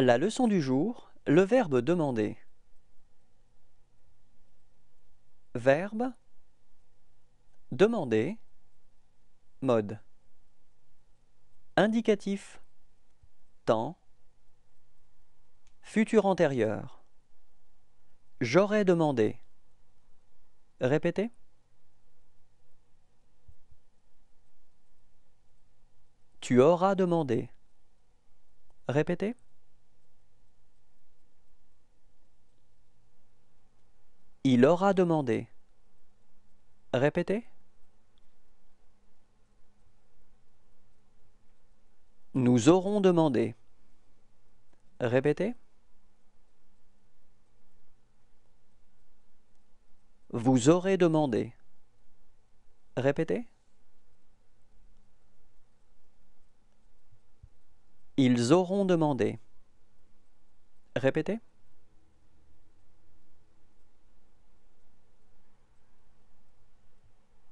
La leçon du jour, le verbe demander. Verbe demander mode indicatif temps futur antérieur J'aurais demandé. Répétez. Tu auras demandé. Répétez. Il aura demandé. Répétez. Nous aurons demandé. Répétez. Vous aurez demandé. Répétez. Ils auront demandé. Répétez.